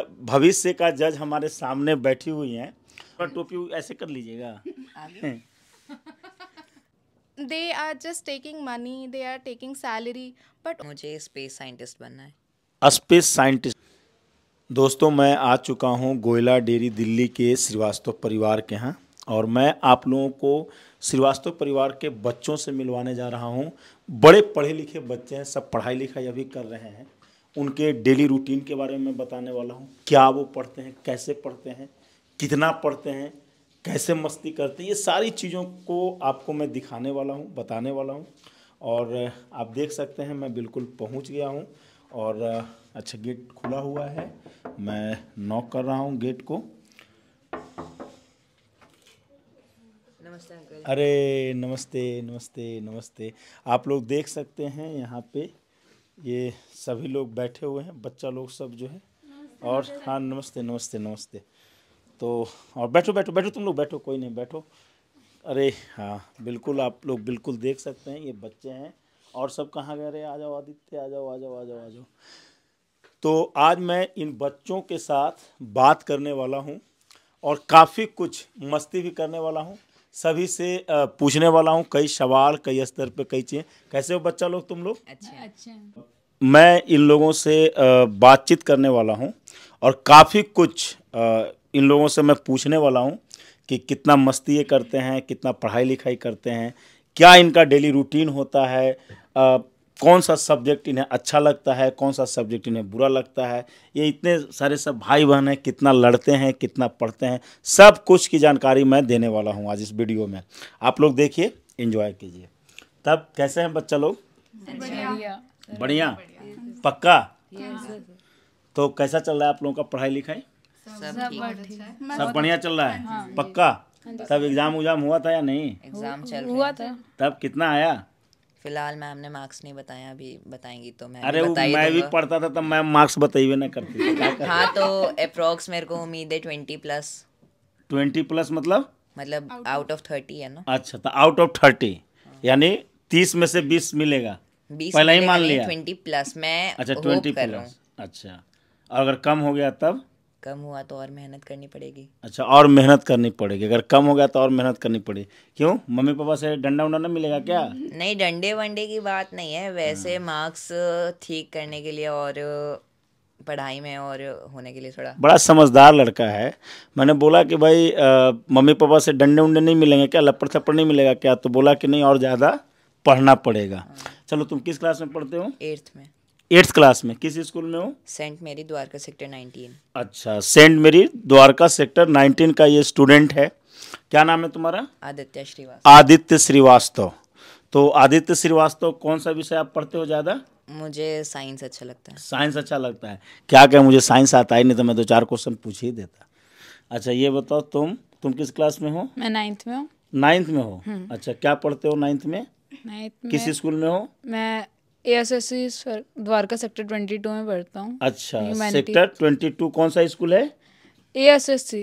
भविष्य का जज हमारे सामने बैठी हुई है टोपी ऐसे कर लीजिएगा they are just taking money they are taking salary but मुझे स्पेस साइंटिस्ट बनना है स्पेस साइंटिस्ट दोस्तों मैं आ चुका हूँ गोयला डेरी दिल्ली के श्रीवास्तव परिवार के यहाँ और मैं आप लोगों को श्रीवास्तव परिवार के बच्चों से मिलवाने जा रहा हूँ बड़े पढ़े लिखे बच्चे हैं सब पढ़ाई लिखाई अभी कर रहे हैं उनके डेली रूटीन के बारे में बताने वाला हूँ क्या वो पढ़ते हैं कैसे पढ़ते हैं कितना पढ़ते हैं कैसे मस्ती करते हैं ये सारी चीज़ों को आपको मैं दिखाने वाला हूँ बताने वाला हूँ और आप देख सकते हैं मैं बिल्कुल पहुँच गया हूँ और अच्छा गेट खुला हुआ है मैं नॉक कर रहा हूँ गेट को नमस्ते अरे नमस्ते नमस्ते नमस्ते आप लोग देख सकते हैं यहाँ पे ये सभी लोग बैठे हुए हैं बच्चा लोग सब जो है और हाँ नमस्ते नमस्ते नमस्ते तो और बैठो बैठो बैठो तुम लोग बैठो कोई नहीं बैठो अरे हाँ बिल्कुल आप लोग बिल्कुल देख सकते हैं ये बच्चे हैं और सब कहाँ गए रहे आ जाओ आदित्य आ जाओ आ जाओ आ जाओ आ जाओ तो आज मैं इन बच्चों के साथ बात करने वाला हूँ और काफ़ी कुछ मस्ती भी करने वाला हूँ सभी से पूछने वाला हूँ कई सवाल कई स्तर पे कई चीज़ें कैसे हो बच्चा लोग तुम लोग अच्छा अच्छा मैं इन लोगों से बातचीत करने वाला हूँ और काफ़ी कुछ इन लोगों से मैं पूछने वाला हूँ कि कितना मस्ती ये करते हैं कितना पढ़ाई लिखाई करते हैं क्या इनका डेली रूटीन होता है कौन सा सब्जेक्ट इन्हें अच्छा लगता है कौन सा सब्जेक्ट इन्हें बुरा लगता है ये इतने सारे सब भाई बहन हैं कितना लड़ते हैं कितना पढ़ते हैं सब कुछ की जानकारी मैं देने वाला हूँ आज इस वीडियो में आप लोग देखिए इन्जॉय कीजिए तब कैसे हैं बच्चा लोग बढ़िया पक्का तो कैसा चल रहा है आप लोगों का पढ़ाई लिखाई सब बढ़िया चल रहा है हाँ। पक्का हाँ तब एग्जाम उग्जाम हुआ था या नहीं एग्जाम हुआ था तब कितना आया फिलहाल मैम ने मार्क्स नहीं बताया अभी बताएंगी तो मैं अरे बता मैं भी पढ़ता था तब मैम मार्क्स बताई हुए ना करती हाँ तो अप्रोक्स मेरे को उम्मीद है ट्वेंटी प्लस ट्वेंटी प्लस मतलब मतलब आउट ऑफ थर्टी है ना अच्छा तो आउट ऑफ थर्टी यानी तीस में से बीस मिलेगा पहले ही मान लिया ट्वेंटी प्लस मैं अच्छा ट्वेंटी प्लस अच्छा और अगर कम हो गया तब कम हुआ तो और मेहनत करनी पड़ेगी अच्छा और मेहनत करनी पड़ेगी अगर कम हो गया तो और मेहनत करनी पड़ेगी क्यों मम्मी पापा से डंडा उंडा ना मिलेगा क्या नहीं डंडे वंडे की बात नहीं है वैसे हाँ। मार्क्स ठीक करने के लिए और पढ़ाई में और होने के लिए थोड़ा बड़ा समझदार लड़का है मैंने बोला कि भाई मम्मी पापा से डंडे उंडे नहीं मिलेंगे क्या लपड़ थप्पड़ नहीं मिलेगा क्या तो बोला कि नहीं और ज़्यादा पढ़ना पड़ेगा हाँ। चलो तुम किस क्लास में पढ़ते हो एट्थ में एट्थ क्लास में किस स्कूल में हो सेंट मेरी द्वारका सेक्टर 19 अच्छा सेंट मेरी द्वारका सेक्टर 19 का ये स्टूडेंट है क्या नाम है तुम्हारा आदित्य श्रीवास्तव आदित्य श्रीवास्तव तो आदित्य श्रीवास्तव कौन सा विषय आप पढ़ते हो ज़्यादा मुझे साइंस अच्छा लगता है साइंस अच्छा लगता है क्या क्या मुझे साइंस आता ही नहीं तो मैं दो चार क्वेश्चन पूछ ही देता अच्छा ये बताओ तुम तुम किस क्लास में हो मैं नाइन्थ में हूँ नाइन्थ में हो हम्म। अच्छा क्या पढ़ते हो नाइन्थ में नाइन्थ किस स्कूल में हो मैं सी द्वारका सेक्टर ट्वेंटी टू में पढ़ता हूँ अच्छा सेक्टर ट्वेंटी टू कौन सा स्कूल है see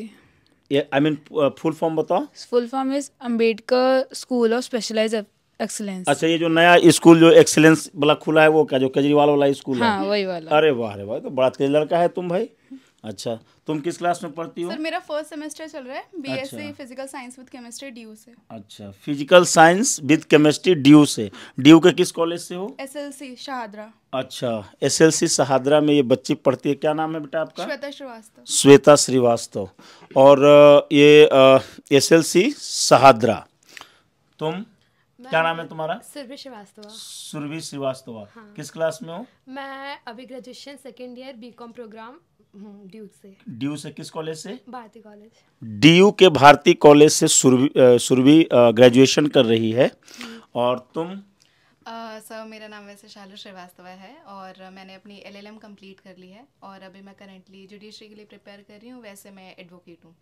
I mean full form बताओ full form is Ambedkar school of specialise excellence अच्छा ये जो नया स्कूल जो एक्सलेंस वाला खुला है वो क्या जो केजरीवाल वाला स्कूल हाँ, है वही वाला अरे वाह अरे वाह तो बड़ा तेज लड़का है तुम भाई अच्छा तुम किस क्लास में पढ़ती हो सर मेरा फर्स्ट सेमेस्टर चल रहा है BSc physical science with chemistry DU से अच्छा physical science with chemistry DU से डीयू के किस कॉलेज से हो एसएलसी शाहदरा अच्छा एसएलसी शाहदरा में ये बच्ची पढ़ती है क्या नाम है बेटा आपका श्वेता श्रीवास्तव श्वेता श्रीवास्तव और ये एस एसएलसी शाहदरा तुम क्या नाम है तुम्हारा सुरभि श्रीवास्तव सुरभि श्रीवास्तव हाँ। किस क्लास में हो मैं अभी graduation second year BCom programme DU hmm, से किस कॉलेज से भारती कॉलेज डीयू के भारती कॉलेज से सुरभि ग्रेजुएशन कर रही है हम्म। और तुम सर uh, मेरा नाम वैसे शालू श्रीवास्तव है और मैंने अपनी एलएलएम कंप्लीट कर ली है और अभी मैं करेंटली जुडिशरी के लिए प्रिपेयर कर रही हूँ वैसे मैं एडवोकेट हूँ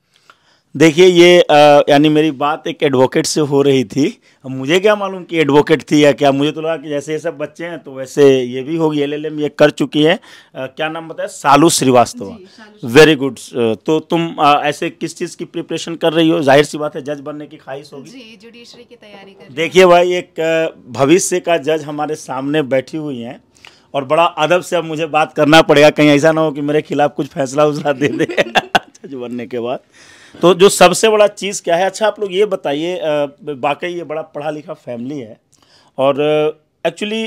देखिए ये यानी मेरी बात एक एडवोकेट से हो रही थी अब मुझे क्या मालूम कि एडवोकेट थी या क्या मुझे तो लगा कि जैसे ये सब बच्चे हैं तो वैसे ये भी होगी एल एल ये कर चुकी है आ, क्या नाम बताया सालू श्रीवास्तव वेरी गुड तो तुम आ, ऐसे किस चीज़ की प्रिपरेशन कर रही हो जाहिर सी बात है जज बनने की ख्वाहिश होगी जुडिशरी की तैयारी कर देखिए भाई एक भविष्य का जज हमारे सामने बैठी हुई हैं और बड़ा अदब से अब मुझे बात करना पड़ेगा कहीं ऐसा ना हो कि मेरे खिलाफ़ कुछ फैसला उजला दे दे जज बनने के बाद तो जो सबसे बड़ा चीज़ क्या है अच्छा आप लोग ये बताइए वाकई ये बड़ा पढ़ा लिखा फैमिली है और एक्चुअली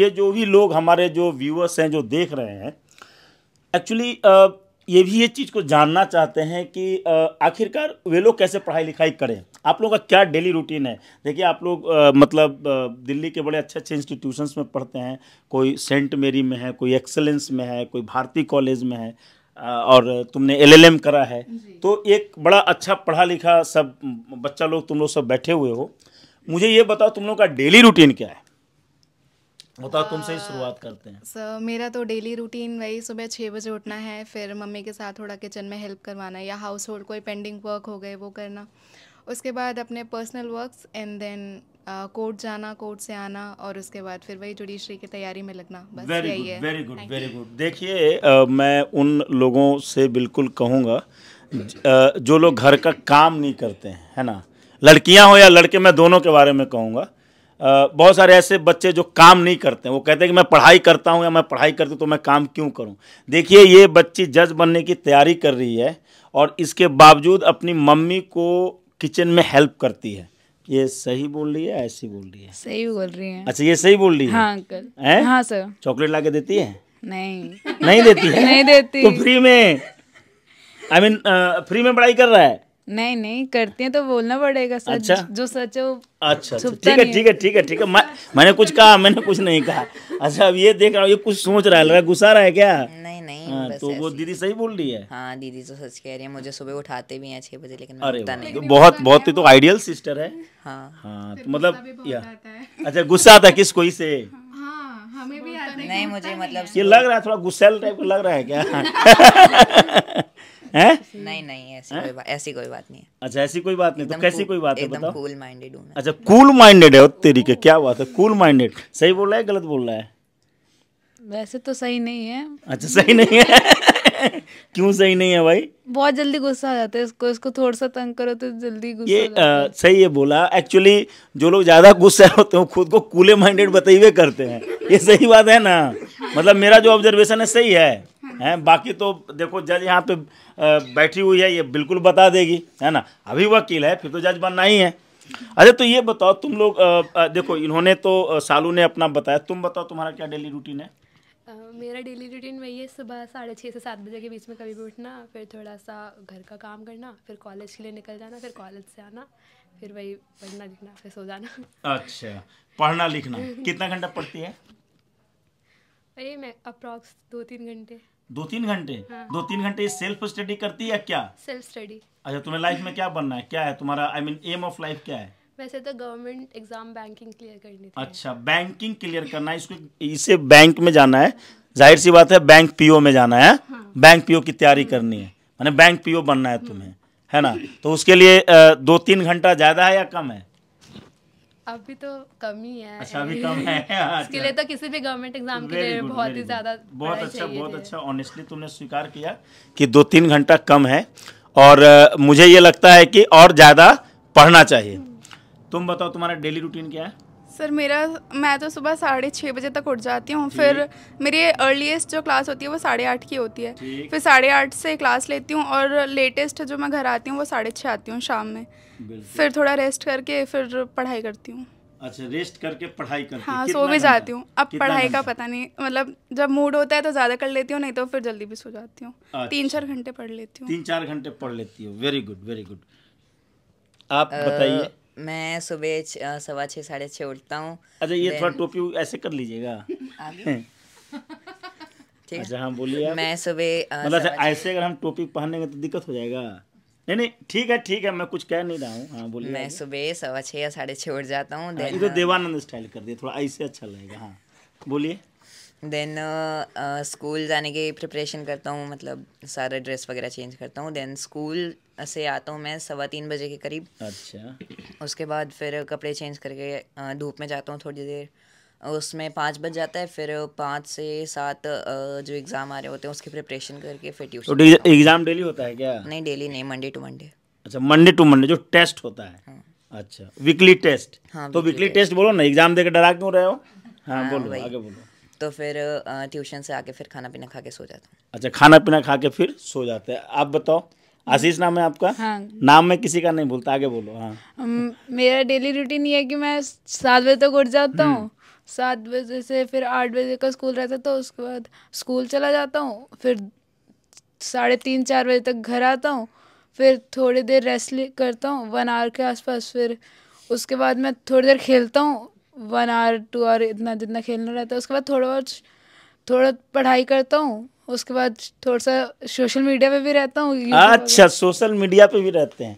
ये जो भी लोग हमारे जो व्यूअर्स हैं जो देख रहे हैं एक्चुअली ये भी ये चीज़ को जानना चाहते हैं कि आखिरकार वे लोग कैसे पढ़ाई लिखाई करें आप लोगों का क्या डेली रूटीन है देखिए आप लोग मतलब दिल्ली के बड़े अच्छे अच्छे इंस्टीट्यूशंस में पढ़ते हैं कोई सेंट मेरी में है कोई एक्सेलेंस में है कोई भारती कॉलेज में है और तुमने एलएलएम करा है तो एक बड़ा अच्छा पढ़ा लिखा सब बच्चा लोग तुम लोग सब बैठे हुए हो मुझे ये बताओ तुम लोग का डेली रूटीन क्या है बताओ तुमसे ही शुरुआत करते हैं सर मेरा तो डेली रूटीन वही सुबह छः बजे उठना है फिर मम्मी के साथ थोड़ा किचन में हेल्प करवाना या हाउस होल्ड कोई पेंडिंग वर्क हो गए वो करना उसके बाद अपने personal works and then court जाना कोर्ट से आना और उसके बाद फिर वही जुडिशरी की तैयारी में लगना बस वेरी यही है वेरी गुड वेरी गुड देखिए मैं उन लोगों से बिल्कुल कहूँगा जो लोग घर का काम नहीं करते हैं है ना लड़कियां हो या लड़के मैं दोनों के बारे में कहूँगा बहुत सारे ऐसे बच्चे जो काम नहीं करते हैं वो कहते हैं कि मैं पढ़ाई करता हूँ या मैं पढ़ाई करती तो मैं काम क्यों करूँ देखिए ये बच्ची जज बनने की तैयारी कर रही है और इसके बावजूद अपनी मम्मी को किचन में हेल्प करती है ये सही बोल रही है ऐसी बोल रही है सही बोल रही है अच्छा ये सही बोल रही है हाँ अंकल हाँ सर चॉकलेट ला देती है नहीं नहीं देती है नहीं देती तो फ्री में I I mean mean, free में पढ़ाई कर रहा है नहीं नहीं करती हैं तो बोलना पड़ेगा सच अच्छा? जो सच है वो अच्छा, अच्छा, अच्छा। ठीक है ठीक है ठीक है ठीक है मैंने कुछ कहा मैंने कुछ नहीं कहा अच्छा अब ये देख रहा हूँ ये कुछ सोच रहा है गुस्सा रहा है क्या नहीं नहीं आ, हाँ, तो वो दीदी सही बोल रही है हाँ दीदी तो सच कह रही है मुझे सुबह उठाते भी हैं छह बजे लेकिन अरे नहीं तो बहुत बहुत ही तो आइडियल सिस्टर है हाँ। हाँ, तो मतलब अच्छा गुस्सा आता है किस कोई से हमें भी नहीं मुझे मतलब ये लग रहा है थोड़ा गुस्सेल टाइप लग रहा है क्या है नहीं नहीं ऐसी कोई बात ऐसी कोई बात नहीं है अच्छा ऐसी कोई बात नहीं तो कैसी कोई बात है बताओ कूल माइंडेड हूँ अच्छा कूल माइंडेड है तेरी के क्या बात है कूल माइंडेड सही बोल रहा है गलत बोल रहा है वैसे तो सही नहीं है अच्छा सही नहीं है क्यों सही नहीं है भाई बहुत जल्दी गुस्सा आ जाता है इसको इसको थोड़ा सा तंग करो तो जल्दी गुस्सा ये आ, सही है बोला एक्चुअली जो लोग ज्यादा गुस्सा होते हैं खुद को कूले माइंडेड बताइए करते हैं ये सही बात है ना मतलब मेरा जो ऑब्जर्वेशन है सही है हैं बाकी तो देखो जज यहाँ पे बैठी हुई है ये बिल्कुल बता देगी है ना अभी वकील है फिर तो जज बनना ही है अरे तो ये बताओ तुम लोग देखो इन्होंने तो सालू ने अपना बताया तुम बताओ तुम्हारा क्या डेली रूटीन है Uh, मेरा डेली रूटीन वही है सुबह साढ़े छः से सात बजे के बीच में कभी भी उठना फिर थोड़ा सा घर का काम करना फिर कॉलेज के लिए निकल जाना फिर कॉलेज से आना फिर वही पढ़ना लिखना फिर सो जाना अच्छा पढ़ना लिखना कितना घंटा पढ़ती है अरे मैं अप्रॉक्स दो तीन घंटे दो तीन घंटे हाँ। दो तीन घंटे सेल्फ स्टडी करती है क्या सेल्फ स्टडी अच्छा तुम्हें लाइफ में क्या बनना है क्या है तुम्हारा I mean aim of life क्या है वैसे तो गवर्नमेंट एग्जाम बैंकिंग क्लियर करनी थी अच्छा बैंकिंग क्लियर करना है इसको इसे बैंक में जाना है जाहिर सी बात है बैंक पीओ में जाना है हाँ। बैंक पीओ की तैयारी करनी है मैंने बैंक पीओ बनना है तुम्हें है ना तो उसके लिए दो तीन घंटा ज्यादा है या कम है अभी तो कम ही है अच्छा अभी कम है इसके अच्छा। लिए तो किसी भी गवर्नमेंट एग्जाम के लिए बहुत ही ज्यादा बहुत अच्छा बहुत अच्छा ऑनेस्टली तुमने स्वीकार किया कि दो तीन घंटा कम है और मुझे ये लगता है कि और ज़्यादा पढ़ना चाहिए हम्म। तुम बताओ तुम्हारा डेली रूटीन क्या है सर मेरा मैं तो सुबह साढ़े छः बजे तक उठ जाती हूँ फिर मेरी अर्लीस्ट जो क्लास होती है वो साढ़े आठ की होती है फिर साढ़े आठ से क्लास लेती हूँ और लेटेस्ट जो मैं घर आती हूँ वो साढ़े छः आती हूँ शाम में फिर थोड़ा रेस्ट करके फिर पढ़ाई करती हूँ अच्छा रेस्ट करके पढ़ाई करती हाँ सो भी जाती हूँ अब पढ़ाई का पता नहीं मतलब जब मूड होता है तो ज़्यादा कर लेती हूँ नहीं तो फिर जल्दी भी सो जाती हूँ अच्छा। तीन चार घंटे पढ़ लेती हूँ तीन चार घंटे पढ़ लेती हूँ वेरी गुड वेरी गुड आप बताइए मैं सुबह सवा छः साढ़े छः उठता हूँ अच्छा ये थोड़ा टोपी ऐसे कर लीजिएगा ठीक अच्छा हाँ बोलिए मैं सुबह मतलब ऐसे अगर हम टोपी पहनेंगे तो दिक्कत हो जाएगा नहीं नहीं ठीक है ठीक है मैं कुछ कह नहीं रहा हूँ हाँ बोलिए मैं सुबह सवा छः या साढ़े छः उठ जाता हूँ हाँ, देवानंद स्टाइल कर दिया थोड़ा ऐसे अच्छा लगेगा हाँ बोलिए देन स्कूल uh, uh, जाने की प्रिपरेशन करता हूँ मतलब सारा ड्रेस वगैरह चेंज करता हूँ देन स्कूल से आता हूँ मैं सवा तीन बजे के करीब अच्छा उसके बाद फिर कपड़े चेंज करके धूप में जाता हूँ थोड़ी देर उसमें पाँच बज जाता है फिर पाँच से सात जो एग्ज़ाम आ रहे होते हैं उसकी प्रिपरेशन करके फिर ट्यूशन तो एग्ज़ाम डेली होता है क्या नहीं डेली नहीं मंडे टू मंडे अच्छा मंडे टू मंडे जो टेस्ट होता है हाँ। अच्छा वीकली टेस्ट हाँ, तो वीकली टेस्ट बोलो ना एग्ज़ाम देकर डरा क्यों रहे हो हाँ, हाँ बोलो आगे बोलो तो फिर ट्यूशन से आके फिर खाना पीना खा के सो जाता हूँ अच्छा खाना पीना खा के फिर सो जाते हैं आप बताओ आशीष नाम है आपका हाँ नाम में किसी का नहीं भूलता आगे बोलो हाँ मेरा डेली रूटीन ये है कि मैं सात बजे तक उठ जाता हूँ हम्म। सात बजे से फिर आठ बजे का स्कूल रहता तो उसके बाद स्कूल चला जाता हूँ फिर साढ़े तीन चार बजे तक घर आता हूँ फिर थोड़ी देर रेस्ट करता हूँ वन आवर के आसपास फिर उसके बाद मैं थोड़ी देर खेलता हूँ वन आवर टू आवर इतना जितना खेलना रहता है उसके बाद थोड़ा बहुत थोड़ा पढ़ाई करता हूँ उसके बाद थोड़ा सा सोशल मीडिया पे भी रहता हूँ अच्छा सोशल मीडिया पे भी रहते हैं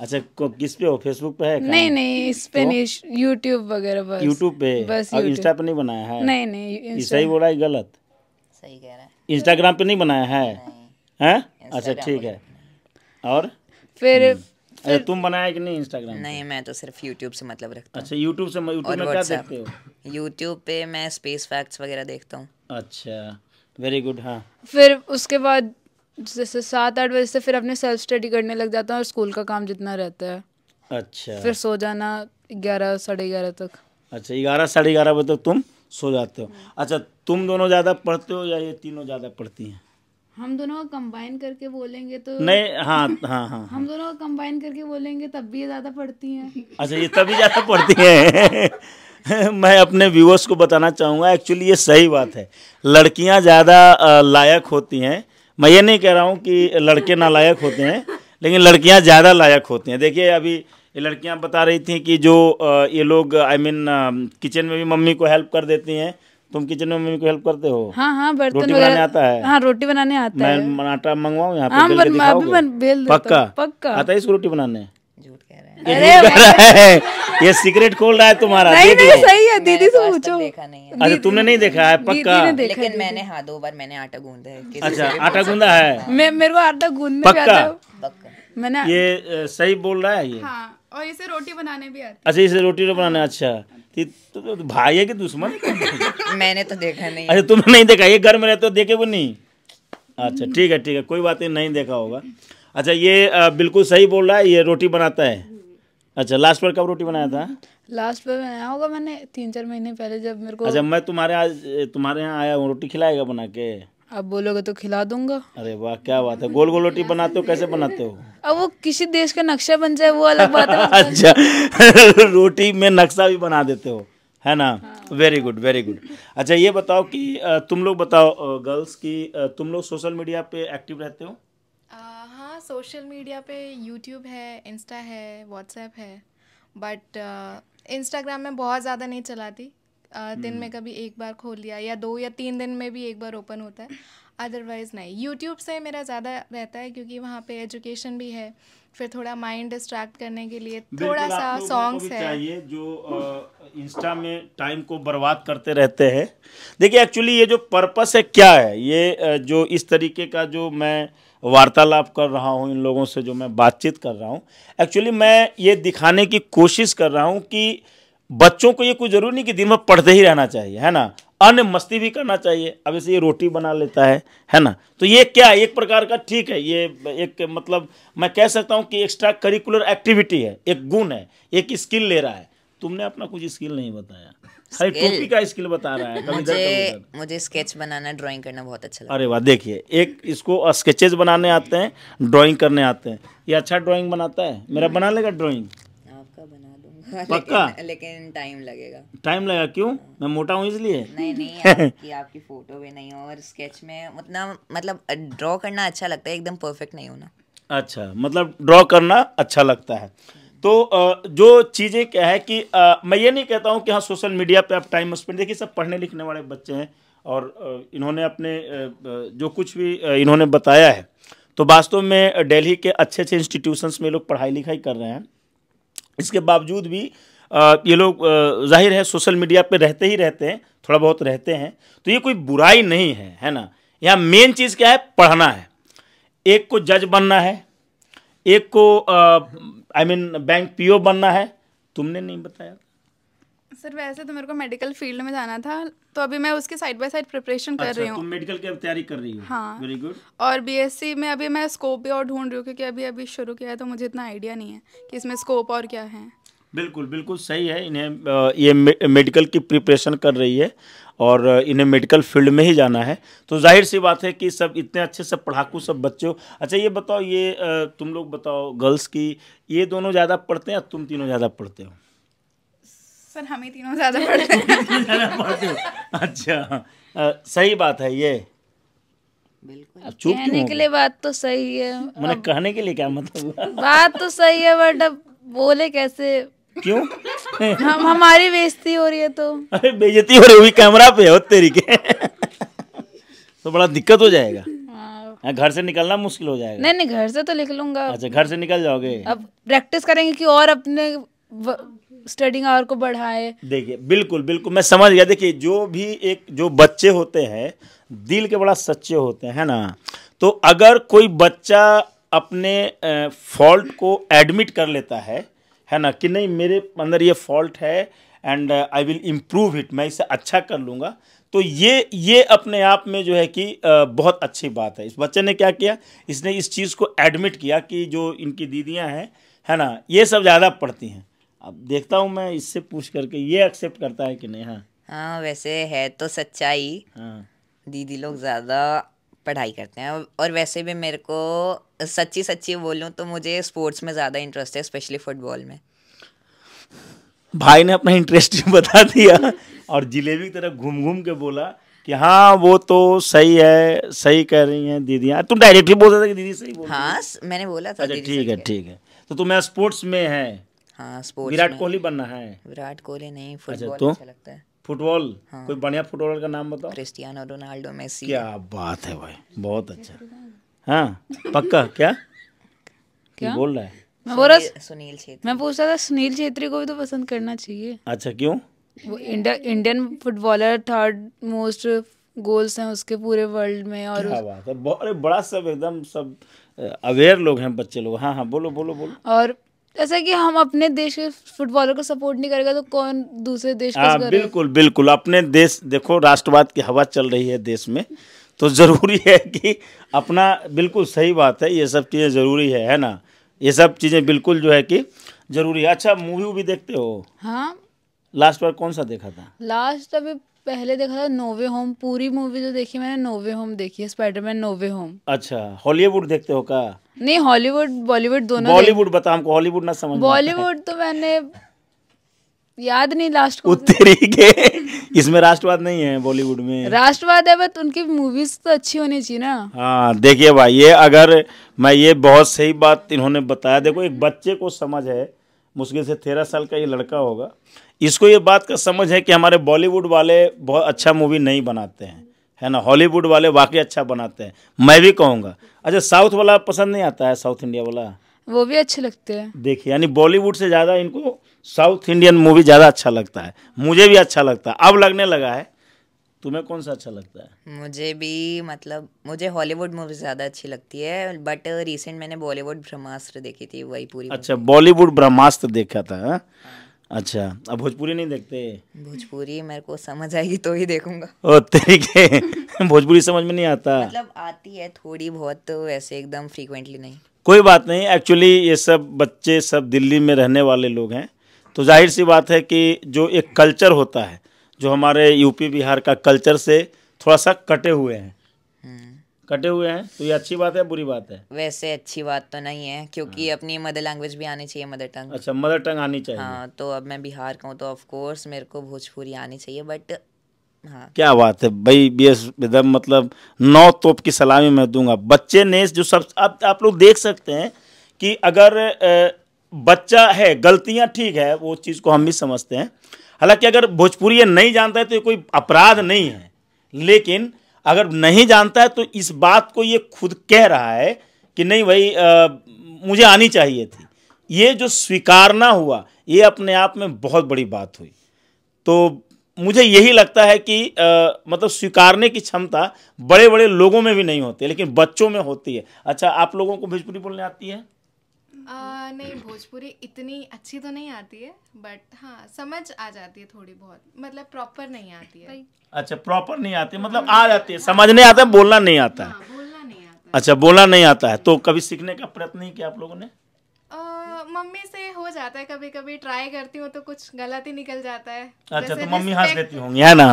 अच्छा को, किस पे हो फेसबुक पे है नहीं नहीं इस पे तो? नहीं यूट्यूब वगैरह बस यूट्यूब पे बस और इंस्टा पे नहीं बनाया है नहीं नहीं सही बोला है गलत सही कह रहा है इंस्टाग्राम पे नहीं बनाया है हैं अच्छा ठीक है और फिर हम्म। अच्छा तुम बनाए कि नहीं इंस्टाग्राम नहीं मैं तो सिर्फ यूट्यूब से मतलब रखता अच्छा यूट्यूब से यूट्यूब में क्या देखते हो यूट्यूब पे मैं स्पेस फैक्ट्स वगैरह देखता हूँ अच्छा वेरी गुड हाँ फिर उसके बाद जैसे सात आठ बजे से फिर अपने सेल्फ स्टडी करने लग जाता हूँ और स्कूल का काम जितना रहता है अच्छा फिर सो जाना ग्यारह साढ़े ग्यारह तक अच्छा ग्यारह साढ़े ग्यारह बजे तक तुम सो जाते हो अच्छा तुम दोनों ज़्यादा पढ़ते हो या ये तीनों ज़्यादा पढ़ती हैं हम दोनों का कंबाइन करके बोलेंगे तो नहीं हाँ हाँ हाँ हम हाँ। दोनों का कंबाइन करके बोलेंगे तब भी ये ज़्यादा पढ़ती हैं अच्छा ये तभी ज़्यादा पढ़ती हैं मैं अपने व्यूवर्स को बताना चाहूँगा एक्चुअली ये सही बात है लड़कियाँ ज़्यादा लायक होती हैं मैं ये नहीं कह रहा हूँ कि लड़के ना लायक होते हैं लेकिन लड़कियाँ ज़्यादा लायक होती हैं देखिए अभी ये लड़कियाँ बता रही थी कि जो ये लोग I I mean mean, kitchen में भी मम्मी को हेल्प कर देती हैं तुम किचन में मम्मी को हेल्प करते हो हाँ हाँ बर्तन बनाने आता है हाँ रोटी बनाने आता मैं है मैं आटा मंगवाऊँ यहाँ हाँ बेल पे पक्का पक्का आता है इसको रोटी बनाने झूठ कह रहे हैं अरे ये सीक्रेट खोल रहा है तुम्हारा नहीं, नहीं, सही है दीदी से तो पूछो देखा अच्छा तुमने नहीं देखा है पक्का लेकिन मैंने हाँ दो बार मैंने आटा गूंदा है अच्छा आटा गूंदा है मैं मेरे को आटा गूंदने पक्का पक्का मैंने ये सही बोल रहा है ये हाँ, और इसे रोटी बनाने भी आती अच्छा इसे रोटी बनाने अच्छा तो, तो, तो भाई है कि दुश्मन मैंने तो देखा नहीं अरे तुमने नहीं देखा ये घर में रहते हो देखे वो नहीं अच्छा ठीक है ठीक है कोई बात नहीं नहीं देखा होगा अच्छा ये बिल्कुल सही बोल रहा है ये रोटी बनाता है अच्छा लास्ट पर कब रोटी बनाया था लास्ट पर बनाया होगा मैंने तीन चार महीने पहले जब मेरे को अच्छा मैं तुम्हारे आज तुम्हारे यहाँ आया हूँ रोटी खिलाएगा बना के अब बोलोगे तो खिला दूंगा अरे वाह क्या बात है गोल गोल रोटी बनाते हो कैसे बनाते हो अब वो किसी देश का नक्शा बन जाए वो अलग बात है अच्छा रोटी में नक्शा भी बना देते हो है ना वेरी गुड वेरी गुड अच्छा ये बताओ कि तुम लोग बताओ गर्ल्स की तुम लोग सोशल मीडिया पे एक्टिव रहते हो हाँ सोशल मीडिया पे यूट्यूब है इंस्टा है व्हाट्सएप है बट इंस्टाग्राम में बहुत ज़्यादा नहीं चलाती दिन में हम्म। कभी एक बार खोल लिया या दो या तीन दिन में भी एक बार ओपन होता है अदरवाइज़ नहीं यूट्यूब से मेरा ज़्यादा रहता है क्योंकि वहाँ पे एजुकेशन भी है फिर थोड़ा माइंड डिस्ट्रैक्ट करने के लिए थोड़ा सा सॉन्ग्स है चाहिए जो इंस्टा में टाइम को बर्बाद करते रहते हैं देखिए एक्चुअली ये जो पर्पस है क्या है ये जो इस तरीके का जो मैं वार्तालाप कर रहा हूँ इन लोगों से जो मैं बातचीत कर रहा हूँ एक्चुअली मैं ये दिखाने की कोशिश कर रहा हूँ कि बच्चों को ये कोई ज़रूरी नहीं कि दिन में पढ़ते ही रहना चाहिए है ना अन्य मस्ती भी करना चाहिए अब इसे ये रोटी बना लेता है है ना तो ये क्या एक प्रकार का ठीक है ये एक मतलब मैं कह सकता हूँ कि एक्स्ट्रा करिकुलर एक्टिविटी है एक गुण है एक स्किल ले रहा है तुमने अपना कुछ स्किल नहीं बताया टोपी का स्किल बता रहा है कभी मुझे मुझे स्केच बनाना ड्राइंग करना बहुत अच्छा लगता अरे वाह देखिए एक इसको स्केचेज बनाने आते हैं ड्राइंग करने आते हैं ये अच्छा ड्राइंग बनाता है मेरा बना लेगा ड्राइंग हाँ, पक्का लेकिन टाइम लगेगा टाइम लगेगा क्यों हाँ। मैं मोटा हूँ इसलिए नहीं नहीं आपकी आपकी फोटो भी नहीं हो और स्केच में उतना मतलब ड्रॉ करना अच्छा लगता है एकदम परफेक्ट नहीं होना अच्छा मतलब ड्रॉ करना अच्छा लगता है तो जो चीज़ें क्या है कि मैं ये नहीं कहता हूँ कि हाँ सोशल मीडिया पे आप टाइम स्पेंड देखिए सब पढ़ने लिखने वाले बच्चे हैं और इन्होंने अपने जो कुछ भी इन्होंने बताया है तो वास्तव में दिल्ली के अच्छे अच्छे इंस्टीट्यूशंस में लोग पढ़ाई लिखाई कर रहे हैं इसके बावजूद भी ये लोग जाहिर है सोशल मीडिया पे रहते ही रहते हैं थोड़ा बहुत रहते हैं तो ये कोई बुराई नहीं है है ना यहाँ मेन चीज़ क्या है पढ़ना है एक को जज बनना है एक को आई मीन बैंक पीओ बनना है तुमने नहीं बताया सर वैसे तो मेरे को मेडिकल फील्ड में जाना था तो अभी मैं उसके साइड बाय साइड प्रिपरेशन कर अच्छा, रही हूँ मेडिकल की तैयारी कर रही हूँ हाँ वेरी गुड और बीएससी में अभी मैं स्कोप भी और ढूंढ रही हूँ क्योंकि अभी अभी शुरू किया है तो मुझे इतना आइडिया नहीं है कि इसमें स्कोप और क्या है बिल्कुल बिल्कुल सही है इन्हें ये मेडिकल की प्रिपरेशन कर रही है और इन्हें मेडिकल फील्ड में ही जाना है तो जाहिर सी बात है कि सब इतने अच्छे से पढ़ाकू सब बच्चों अच्छा ये बताओ ये तुम लोग बताओ गर्ल्स की ये दोनों ज़्यादा पढ़ते हैं या तुम तीनों ज़्यादा पढ़ते हो सर हम ही तीनों ज़्यादा पढ़ते हैं अच्छा आ, सही बात है ये बिल्कुल कहने के लिए बात तो सही है मतलब कहने के लिए क्या मतलब बात तो सही है बट अब बोले कैसे क्यों हम हमारी बेइज्जती हो रही है तो अरे बेइज्जती हो रही हुई कैमरा पे हो तेरी के तो बड़ा दिक्कत हो जाएगा हाँ। हाँ, घर से निकलना मुश्किल हो जाएगा नहीं नहीं घर से तो निकलूंगा अच्छा घर से निकल जाओगे अब प्रैक्टिस करेंगे कि और अपने स्टडिंग आवर को बढ़ाए देखिए बिल्कुल बिल्कुल मैं समझ गया देखिए जो भी एक जो बच्चे होते हैं दिल के बड़ा सच्चे होते हैं ना तो अगर कोई बच्चा अपने फॉल्ट को एडमिट कर लेता है है ना कि नहीं मेरे अंदर ये फॉल्ट है and I will improve it मैं इसे अच्छा कर लूँगा तो ये ये अपने आप में जो है कि बहुत अच्छी बात है इस बच्चे ने क्या किया इसने इस चीज़ को एडमिट किया कि जो इनकी दीदियाँ हैं है ना ये सब ज़्यादा पढ़ती हैं अब देखता हूँ मैं इससे पूछ करके ये एक्सेप्ट करता है कि नहीं हाँ हाँ वैसे है तो सच्चाई हाँ दीदी लोग ज़्यादा पढ़ाई करते हैं और वैसे भी मेरे को सच्ची सच्ची बोलूँ तो मुझे स्पोर्ट्स में ज़्यादा इंटरेस्ट है स्पेशली फुटबॉल में भाई ने अपना इंटरेस्ट बता दिया और जिलेबी की तरह घूम घूम के बोला कि हाँ वो तो सही है सही कह रही हैं दीदियाँ तुम डायरेक्टली बोल रहे थे कि दीदी सही बोल हाँ मैंने बोला था अच्छा ठीक है ठीक है तो तुम्हें स्पोर्ट्स में है हाँ स्पोर्ट्स विराट कोहली बनना है विराट कोहली नहीं फुटबॉल अच्छा, तो? अच्छा लगता है फुटबॉल हाँ। कोई बढ़िया फुटबॉलर का नाम बताओ क्रिस्टियानो रोनाल्डो मेसी क्या बात है भाई बहुत अच्छा हाँ पक्का क्या क्या बोल रहा है सुनील छेत्री मैं पूछ रहा था सुनील छेत्री को भी तो पसंद करना चाहिए अच्छा क्यों वो Indian footballer third most goals हैं उसके पूरे वर्ल्ड में और क्या बात है बड़ा सब एकदम सब अवेयर लोग हैं बच्चे लोग हाँ हाँ बोलो बोलो बोलो और जैसे कि हम अपने देश के फुटबॉलर को सपोर्ट नहीं करेगा तो कौन दूसरे देश आ, हाँ, बिल्कुल बिल्कुल अपने देश देखो राष्ट्रवाद की हवा चल रही है देश में तो ज़रूरी है कि अपना बिल्कुल सही बात है ये सब चीज़ें ज़रूरी है है ना ये सब चीज़ें बिल्कुल जो है कि ज़रूरी है अच्छा मूवी वूवी देखते हो हाँ लास्ट बार कौन सा देखा था लास्ट अभी पहले देखा था नोवे होम पूरी मूवी जो देखी मैंने नोवे होम देखी है स्पाइडरमैन नोवे होम अच्छा हॉलीवुड देखते हो का नहीं हॉलीवुड बॉलीवुड दोनों बॉलीवुड बता हमको हॉलीवुड ना समझ बॉलीवुड तो मैंने याद नहीं लास्ट को उत्तरी के इसमें राष्ट्रवाद नहीं है बॉलीवुड में राष्ट्रवाद है बट उनकी मूवीज तो अच्छी होनी चाहिए ना हाँ देखिए भाई ये अगर मैं ये बहुत सही बात इन्होंने बताया देखो एक बच्चे को समझ है मुश्किल से तेरह साल का ये लड़का होगा इसको ये बात का समझ है कि हमारे बॉलीवुड वाले बहुत अच्छा मूवी नहीं बनाते हैं है ना हॉलीवुड वाले वाकई अच्छा बनाते हैं मैं भी कहूँगा अच्छा साउथ वाला पसंद नहीं आता है साउथ इंडिया वाला वो भी अच्छे लगते हैं देखिए यानी बॉलीवुड से ज़्यादा इनको साउथ इंडियन मूवी ज़्यादा अच्छा लगता है मुझे भी अच्छा लगता है अब लगने लगा है तुम्हें कौन सा अच्छा लगता है मुझे भी मतलब मुझे हॉलीवुड मूवी ज़्यादा अच्छी लगती है बट रिसेंट मैंने बॉलीवुड ब्रह्मास्त्र देखी थी वही पूरी अच्छा बॉलीवुड ब्रह्मास्त्र देखा था हा? हाँ। अच्छा अब भोजपुरी नहीं देखते भोजपुरी मेरे को समझ आएगी तो ही देखूंगा ओ ठीक है भोजपुरी समझ में नहीं आता मतलब आती है थोड़ी बहुत तो ऐसे एकदम फ्रीक्वेंटली नहीं कोई बात नहीं एक्चुअली ये सब बच्चे सब दिल्ली में रहने वाले लोग हैं तो जाहिर सी बात है कि जो एक कल्चर होता है जो हमारे यूपी बिहार का कल्चर से थोड़ा सा कटे हुए हैं हम्म। कटे हुए हैं तो ये अच्छी बात है बुरी बात है वैसे अच्छी बात तो नहीं है क्योंकि हाँ। अपनी मदर लैंग्वेज भी आनी चाहिए मदर टंग अच्छा मदर टंग आनी चाहिए हाँ तो अब मैं बिहार का हूँ तो ऑफकोर्स मेरे को भोजपुरी आनी चाहिए बट हाँ। क्या बात है भाई बी एस मतलब नौ तोप की सलामी मैं दूंगा बच्चे ने जो सब आप, आप लोग देख सकते हैं कि अगर बच्चा है गलतियां ठीक है वो चीज़ को हम भी समझते हैं हालांकि अगर भोजपुरी नहीं जानता है तो ये कोई अपराध नहीं है लेकिन अगर नहीं जानता है तो इस बात को ये खुद कह रहा है कि नहीं भाई आ, मुझे आनी चाहिए थी ये जो स्वीकारना हुआ ये अपने आप में बहुत बड़ी बात हुई तो मुझे यही लगता है कि आ, मतलब स्वीकारने की क्षमता बड़े बड़े लोगों में भी नहीं होती लेकिन बच्चों में होती है अच्छा आप लोगों को भोजपुरी बोलने आती है आ, नहीं भोजपुरी इतनी अच्छी तो नहीं आती है बट हाँ समझ आ जाती है थोड़ी बहुत मतलब प्रॉपर नहीं आती है अच्छा प्रॉपर नहीं आती मतलब हाँ। आ जाती है नहीं आता बोलना नहीं आता है हाँ, नहीं आता अच्छा बोलना नहीं आता है तो कभी सीखने का प्रयत्न नहीं किया आप लोगों ने मम्मी से हो जाता है कभी कभी ट्राई करती हूँ तो कुछ गलत ही निकल जाता है अच्छा तो मम्मी हंस देती होंगी है ना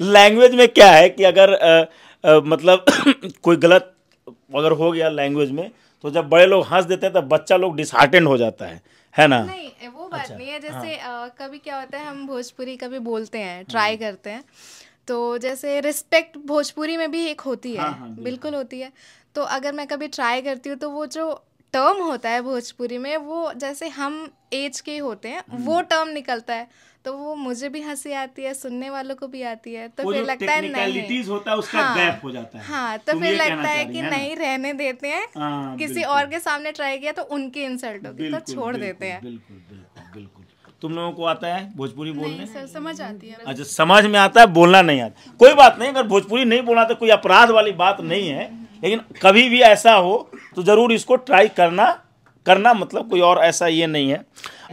लैंग्वेज हाँ, तो- में क्या है कि अगर आ, आ, मतलब कोई गलत अगर हो गया लैंग्वेज में तो जब बड़े लोग हंस देते हैं तब बच्चा लोग डिसहार्टेंड हो जाता है है ना नहीं वो बात अच्छा, नहीं है जैसे हाँ। आ, कभी क्या होता है हम भोजपुरी कभी बोलते हैं ट्राई हम्म। करते हैं तो जैसे रिस्पेक्ट भोजपुरी में भी एक होती है हाँ, हाँ, बिल्कुल हाँ. होती है तो अगर मैं कभी ट्राई करती हूँ तो वो जो टर्म होता है भोजपुरी में वो जैसे हम एज के होते हैं हम्म। वो टर्म निकलता है तो वो मुझे भी हंसी आती है सुनने वालों को भी आती है तो फिर लगता है नहीं होता है उसका हाँ, गैप हो जाता है हाँ तो फिर लगता है कि नहीं रहने देते हैं आ, हाँ, किसी और के सामने ट्राई किया तो उनकी इंसल्ट होगी तो छोड़ देते हैं बिल्कुल बिल्कुल तुम लोगों को आता है भोजपुरी बोलने सर समझ आती है अच्छा समझ में आता है बोलना नहीं आता कोई बात नहीं अगर भोजपुरी नहीं बोलना तो कोई अपराध वाली बात नहीं है लेकिन कभी भी ऐसा हो तो ज़रूर इसको ट्राई करना करना मतलब कोई और ऐसा ये नहीं है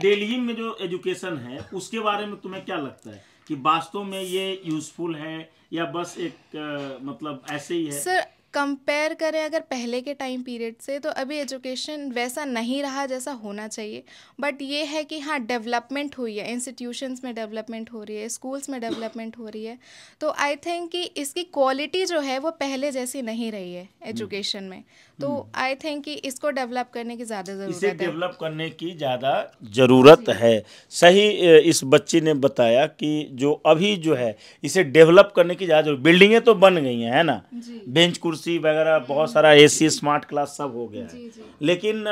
डेली में जो एजुकेशन है उसके बारे में तुम्हें क्या लगता है कि वास्तव में ये यूजफुल है या बस एक आ, मतलब ऐसे ही है सर कंपेयर करें अगर पहले के टाइम पीरियड से तो अभी एजुकेशन वैसा नहीं रहा जैसा होना चाहिए बट ये है कि हाँ डेवलपमेंट हुई है इंस्टीट्यूशंस में डेवलपमेंट हो रही है स्कूल्स में डेवलपमेंट हो रही है तो आई थिंक कि इसकी क्वालिटी जो है वो पहले जैसी नहीं रही है एजुकेशन हम्म। में तो आई हम्म। थिंक कि इसको डेवलप करने की ज़्यादा ज़रूरत है डेवलप करने की ज़्यादा ज़रूरत है सही इस बच्ची ने बताया कि जो अभी जो है इसे डेवलप करने की ज़्यादा बिल्डिंगें तो बन गई हैं है ना बेंच कुर्सी कुर्सी वगैरह बहुत सारा एसी स्मार्ट क्लास सब हो गया है लेकिन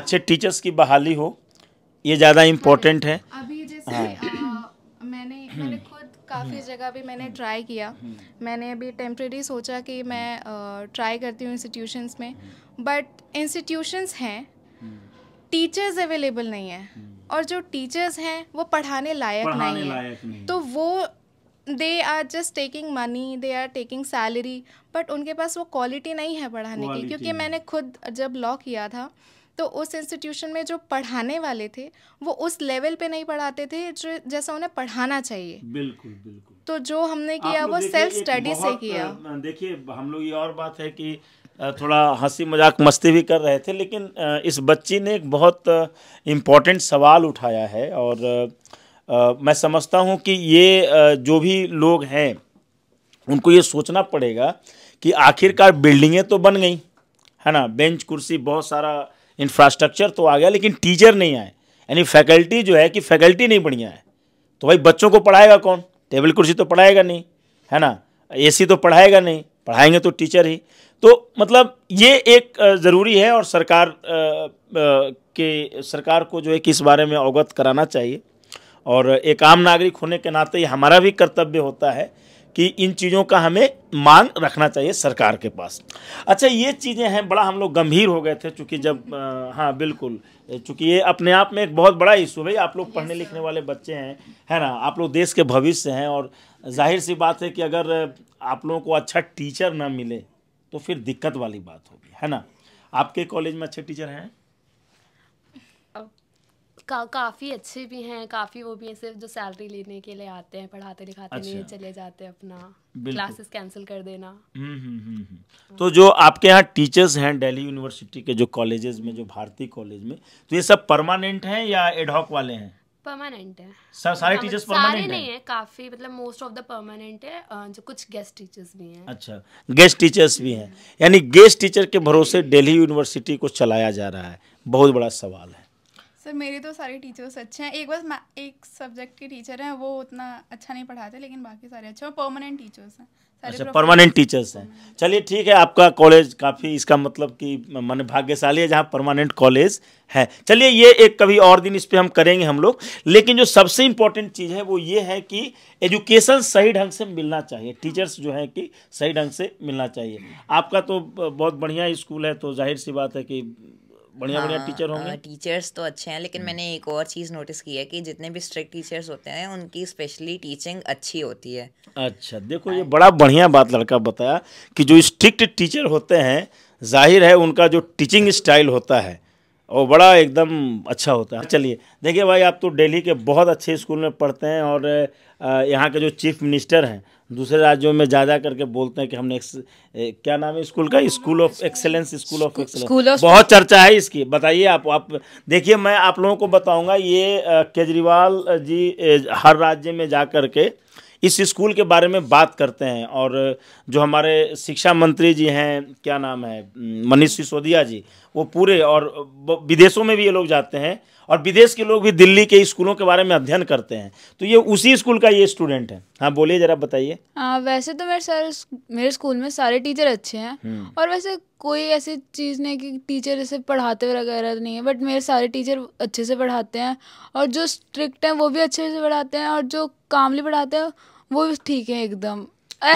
अच्छे टीचर्स की बहाली हो ये ज़्यादा इम्पोर्टेंट है हाँ, अभी जैसे आ, हाँ। मैंने मैंने खुद काफ़ी जगह भी मैंने ट्राई किया मैंने अभी टेम्प्रेरी सोचा कि मैं ट्राई करती हूँ इंस्टीट्यूशंस में बट इंस्टीट्यूशंस हैं टीचर्स अवेलेबल नहीं है हम्म। और जो टीचर्स हैं वो पढ़ाने लायक नहीं है तो वो they are just taking money they are taking salary but उनके पास वो क्वालिटी नहीं है पढ़ाने की क्योंकि मैंने खुद जब लॉ किया था तो उस इंस्टीट्यूशन में जो पढ़ाने वाले थे वो उस लेवल पे नहीं पढ़ाते थे जो जैसा उन्हें पढ़ाना चाहिए बिल्कुल बिल्कुल तो जो हमने किया वो सेल्फ स्टडी से किया देखिए हम लोग ये और बात है कि थोड़ा हंसी मजाक मस्ती भी कर रहे थे लेकिन इस बच्ची ने एक बहुत इम्पोर्टेंट सवाल उठाया है और मैं समझता हूँ कि ये जो भी लोग हैं उनको ये सोचना पड़ेगा कि आखिरकार बिल्डिंगें तो बन गई है ना बेंच कुर्सी बहुत सारा इंफ्रास्ट्रक्चर तो आ गया लेकिन टीचर नहीं आए यानी फैकल्टी जो है कि फैकल्टी नहीं बढ़िया है तो भाई बच्चों को पढ़ाएगा कौन टेबल कुर्सी तो पढ़ाएगा नहीं है ना एसी तो पढ़ाएगा नहीं पढ़ाएंगे तो टीचर ही तो मतलब ये एक ज़रूरी है और सरकार के सरकार को जो है कि इस बारे में अवगत कराना चाहिए और एक आम नागरिक होने के नाते ये हमारा भी कर्तव्य होता है कि इन चीज़ों का हमें मांग रखना चाहिए सरकार के पास अच्छा ये चीज़ें हैं बड़ा हम लोग गंभीर हो गए थे चूँकि जब आ, हाँ बिल्कुल चूँकि ये अपने आप में एक बहुत बड़ा इशू है आप लोग पढ़ने लिखने वाले बच्चे हैं है ना आप लोग देश के भविष्य हैं और जाहिर सी बात है कि अगर आप लोगों को अच्छा टीचर ना मिले तो फिर दिक्कत वाली बात होगी है ना आपके कॉलेज में अच्छे टीचर हैं का, काफ़ी अच्छे भी हैं काफ़ी वो भी हैं सिर्फ जो सैलरी लेने के लिए आते हैं पढ़ाते लिखाते अच्छा। नहीं चले जाते अपना क्लासेस कैंसिल कर देना हुँ, हुँ, हुँ, तो जो आपके यहाँ टीचर्स हैं दिल्ली यूनिवर्सिटी के जो कॉलेजेस में जो भारतीय कॉलेज में तो ये सब परमानेंट हैं या एडहॉक वाले हैं परमानेंट है सा, सारे टीचर्स हाँ, मतलब परमानेंट नहीं है काफी मतलब मोस्ट ऑफ द परमानेंट है जो कुछ गेस्ट टीचर्स भी हैं अच्छा गेस्ट टीचर्स भी हैं यानी गेस्ट टीचर के भरोसे दिल्ली यूनिवर्सिटी को चलाया जा रहा है बहुत बड़ा सवाल है सर मेरे तो सारे टीचर्स अच्छे हैं एक बस एक सब्जेक्ट के टीचर हैं वो उतना अच्छा नहीं पढ़ाते लेकिन बाकी सारे अच्छे हैं परमानेंट टीचर्स हैं अच्छा परमानेंट टीचर्स हैं चलिए ठीक है आपका कॉलेज काफ़ी इसका मतलब कि मन भाग्यशाली है जहाँ परमानेंट कॉलेज है चलिए ये एक कभी और दिन इस पर हम करेंगे हम लोग लेकिन जो सबसे इम्पोर्टेंट चीज़ है वो ये है कि एजुकेशन सही ढंग से मिलना चाहिए टीचर्स जो है कि सही ढंग से मिलना चाहिए आपका तो बहुत बढ़िया स्कूल है तो जाहिर सी बात है कि बढ़िया बढ़िया टीचर होंगे टीचर्स हाँ, तो अच्छे हैं लेकिन मैंने एक और चीज़ नोटिस की है कि जितने भी स्ट्रिक्ट टीचर्स होते हैं उनकी स्पेशली टीचिंग अच्छी होती है अच्छा देखो ये हाँ। बड़ा बढ़िया बात लड़का बताया कि जो स्ट्रिक्ट टीचर होते हैं जाहिर है उनका जो टीचिंग स्टाइल होता है और बड़ा एकदम अच्छा होता है चलिए देखिए भाई आप तो दिल्ली के बहुत अच्छे स्कूल में पढ़ते हैं और यहाँ के जो चीफ मिनिस्टर हैं दूसरे राज्यों में ज़्यादा करके बोलते हैं कि हमने क्या नाम है स्कूल का school of excellence school of excellence बहुत चर्चा है इसकी बताइए आप आप देखिए मैं आप लोगों को बताऊंगा ये केजरीवाल जी हर राज्य में जा कर के इस स्कूल के बारे में बात करते हैं और जो हमारे शिक्षा मंत्री जी हैं क्या नाम है मनीष सिसोदिया जी वो पूरे और विदेशों में भी ये लोग जाते हैं और विदेश के लोग भी दिल्ली के स्कूलों के बारे में अध्ययन करते हैं तो ये उसी स्कूल का ये स्टूडेंट है हाँ बोलिए जरा बताइए वैसे तो मेरे सर मेरे स्कूल में सारे टीचर अच्छे हैं हम्म। और वैसे कोई ऐसी चीज़ नहीं कि टीचर ऐसे पढ़ाते वगैरह नहीं है बट मेरे सारे टीचर अच्छे से पढ़ाते हैं और जो स्ट्रिक्ट हैं वो भी अच्छे से पढ़ाते हैं और जो कामली पढ़ाते हैं वो भी ठीक है एकदम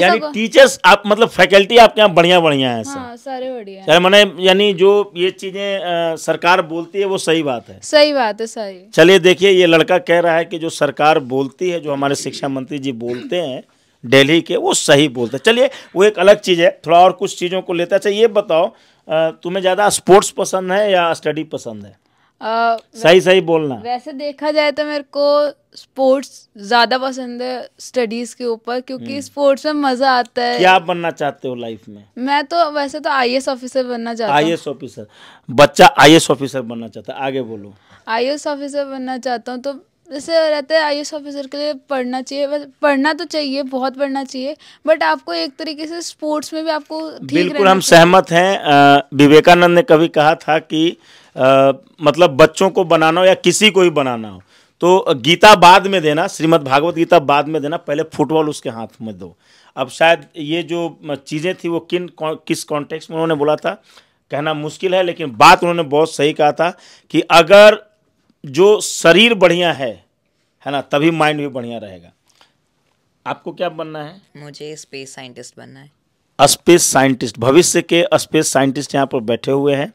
यानी टीचर्स आप मतलब फैकल्टी आपके यहाँ बढ़िया बढ़िया है हाँ, सारे बढ़िया है मैंने यानी जो ये चीजें सरकार बोलती है वो सही बात है सही बात है सही चलिए देखिए ये लड़का कह रहा है कि जो सरकार बोलती है जो हमारे शिक्षा मंत्री जी बोलते हैं दिल्ली के वो सही बोलते हैं चलिए वो एक अलग चीज़ है थोड़ा और कुछ चीज़ों को लेता अच्छा ये बताओ तुम्हें ज़्यादा स्पोर्ट्स पसंद है या स्टडी पसंद है सही सही बोलना वैसे देखा जाए तो मेरे को स्पोर्ट्स ज्यादा पसंद है स्टडीज के ऊपर क्योंकि स्पोर्ट्स हम्म। में मजा आता है क्या बनना चाहते हो लाइफ में मैं तो वैसे तो एस ऑफिसर बनना चाहता हूँ एस ऑफिसर बच्चा एस ऑफिसर बनना चाहता है आगे बोलो एस ऑफिसर बनना चाहता हूँ तो जैसे रहता है आई ऑफिसर के लिए पढ़ना चाहिए पढ़ना तो चाहिए बहुत पढ़ना चाहिए बट आपको एक तरीके से स्पोर्ट्स में भी आपको बिल्कुल हम सहमत हैं विवेकानंद ने कभी कहा था कि आ, मतलब बच्चों को बनाना हो या किसी को ही बनाना हो तो गीता बाद में देना श्रीमद् भागवत गीता बाद में देना पहले फुटबॉल उसके हाथ में दो अब शायद ये जो चीज़ें थी वो किन किस कॉन्टेक्स्ट में उन्होंने बोला था कहना मुश्किल है लेकिन बात उन्होंने बहुत सही कहा था कि अगर जो शरीर बढ़िया है है ना तभी माइंड भी बढ़िया रहेगा आपको क्या बनना है मुझे स्पेस साइंटिस्ट बनना है स्पेस साइंटिस्ट भविष्य के स्पेस साइंटिस्ट यहाँ पर बैठे हुए हैं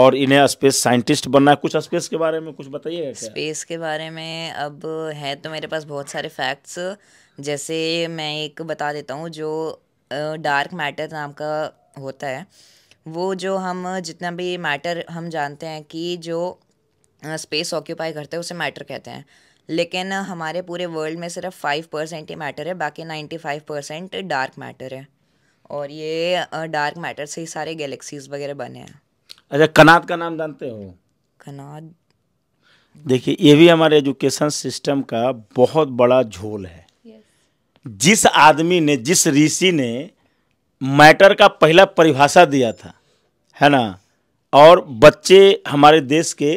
और इन्हें स्पेस साइंटिस्ट बनना है कुछ स्पेस के बारे में कुछ बताइए स्पेस के बारे में अब है तो मेरे पास बहुत सारे फैक्ट्स जैसे मैं एक बता देता हूँ जो डार्क मैटर नाम का होता है वो जो हम जितना भी मैटर हम जानते हैं कि जो स्पेस ऑक्यूपाई करते हैं उसे मैटर कहते हैं लेकिन हमारे पूरे वर्ल्ड में सिर्फ फाइव परसेंट ही मैटर है बाकी ninety five percent dark matter है और ये डार्क मैटर से ही सारे गैलेक्सीज वगैरह बने हैं अच्छा कनाद का नाम जानते हो कनाद देखिए ये भी हमारे एजुकेशन सिस्टम का बहुत बड़ा झोल है जिस आदमी ने जिस ऋषि ने मैटर का पहला परिभाषा दिया था है ना और बच्चे हमारे देश के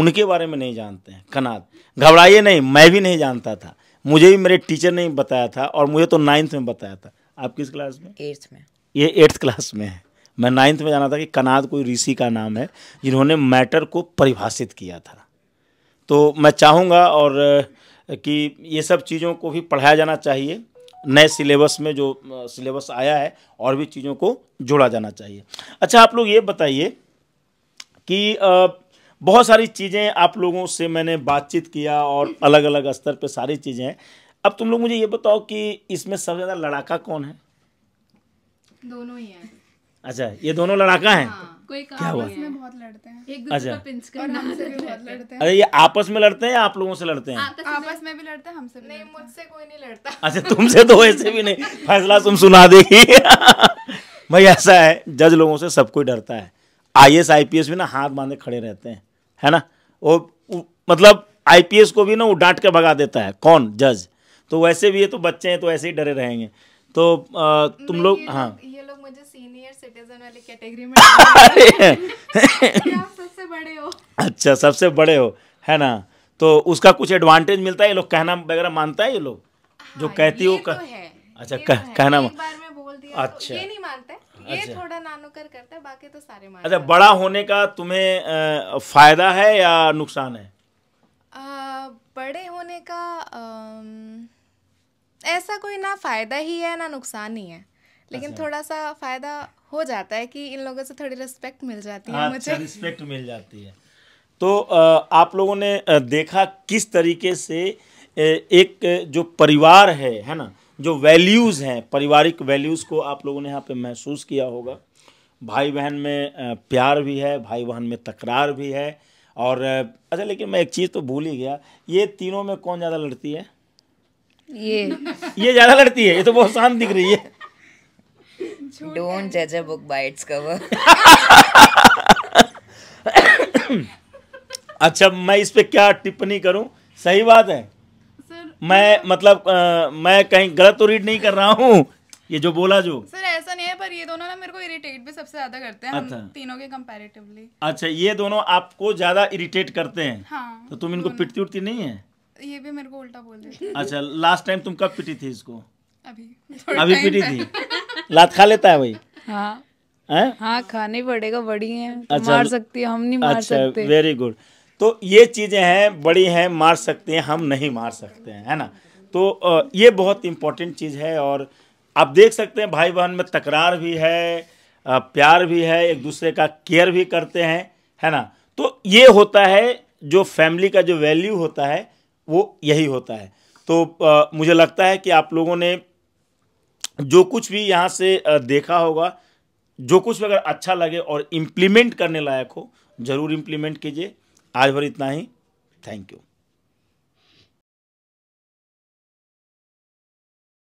उनके बारे में नहीं जानते हैं कनाद घबराइए नहीं मैं भी नहीं जानता था मुझे भी मेरे टीचर ने बताया था और मुझे तो नाइन्थ में बताया था आप किस क्लास में एट्थ में ये एट्थ क्लास में है मैं नाइन्थ में जाना था कि कनाद कोई ऋषि का नाम है जिन्होंने मैटर को परिभाषित किया था तो मैं चाहूँगा और कि ये सब चीज़ों को भी पढ़ाया जाना चाहिए नए सिलेबस में जो सिलेबस आया है और भी चीज़ों को जोड़ा जाना चाहिए अच्छा आप लोग ये बताइए कि बहुत सारी चीज़ें आप लोगों से मैंने बातचीत किया और अलग अलग स्तर पे सारी चीज़ें हैं अब तुम लोग मुझे ये बताओ कि इसमें सबसे ज़्यादा लड़ाका कौन है दोनों ही हैं अच्छा ये दोनों लड़ाका हैं हाँ। कोई क्या हुआ में बहुत लड़ते हैं एक अच्छा। पिंच करना हमसे भी बहुत लड़ते हैं अरे ये आपस में लड़ते हैं या आप लोगों से लड़ते हैं आपस में भी लड़ते हैं हमसे भी नहीं मुझसे कोई नहीं लड़ता अच्छा तुमसे तो ऐसे भी नहीं फैसला तुम सुना देगी भाई ऐसा है जज लोगों से सब कोई डरता है I S I P S भी ना हाथ बांधे खड़े रहते हैं है ना वो मतलब आई पी एस को भी ना वो डांट के भगा देता है कौन जज तो वैसे भी ये तो बच्चे हैं तो ऐसे ही डरे रहेंगे तो आ, तुम लोग हाँ ये लोग मुझे सीनियर सिटीजन वाली कैटेगरी में अरे सबसे बड़े हो अच्छा सबसे बड़े हो है ना तो उसका कुछ एडवांटेज मिलता है ये लोग कहना वगैरह मानता है ये लोग हाँ, जो कहती हो तो अच्छा, तो कह... तो अच्छा कह, कहना एक बार में बोल दिया अच्छा तो ये नहीं मानता ये अच्छा। थोड़ा नानुकर करता है बाकी तो सारे मानते अच्छा बड़ा होने का तुम्हें फायदा है या नुकसान है बड़े होने का ऐसा कोई ना फ़ायदा ही है ना नुकसान ही है लेकिन अच्छा। थोड़ा सा फ़ायदा हो जाता है कि इन लोगों से थोड़ी रिस्पेक्ट मिल जाती है अच्छा, मुझे रिस्पेक्ट मिल जाती है तो आप लोगों ने देखा किस तरीके से एक जो परिवार है है ना जो वैल्यूज़ हैं पारिवारिक वैल्यूज़ को आप लोगों ने यहाँ पे महसूस किया होगा भाई बहन में प्यार भी है भाई बहन में तकरार भी है और अच्छा लेकिन मैं एक चीज़ तो भूल ही गया ये तीनों में कौन ज़्यादा लड़ती है ये ये ज्यादा लड़ती है ये तो बहुत शांत दिख रही है डोंट जज a book by its cover अच्छा मैं इस पे क्या टिप्पणी करूं सही बात है सर, मैं मतलब आ, मैं कहीं गलत तो रीड नहीं कर रहा हूँ ये जो बोला जो सर ऐसा नहीं है पर ये दोनों ना मेरे को इरिटेट भी सबसे ज्यादा करते हैं अच्छा। हम तीनों के कंपैरेटिवली अच्छा ये दोनों आपको ज्यादा इरिटेट करते हैं हाँ, तो तुम इनको पिटती उठती नहीं है ये भी मेरे को उल्टा बोल देते अच्छा लास्ट टाइम तुम कब पिटी थी इसको अभी अभी पिटी थी लात खा लेता है भाई हाँ हाँ खाने पड़ेगा बड़ी है अच्छा, मार सकती है हम नहीं मार अच्छा, सकते वेरी गुड तो ये चीज़ें हैं बड़ी हैं मार सकते हैं हम नहीं मार सकते हैं है ना तो ये बहुत इम्पोर्टेंट चीज़ है और आप देख सकते हैं भाई बहन में तकरार भी है प्यार भी है एक दूसरे का केयर भी करते हैं है ना तो ये होता है जो फैमिली का जो वैल्यू होता है वो यही होता है तो आ, मुझे लगता है कि आप लोगों ने जो कुछ भी यहाँ से देखा होगा जो कुछ भी अगर अच्छा लगे और इम्प्लीमेंट करने लायक हो ज़रूर इम्प्लीमेंट कीजिए आज भर इतना ही थैंक यू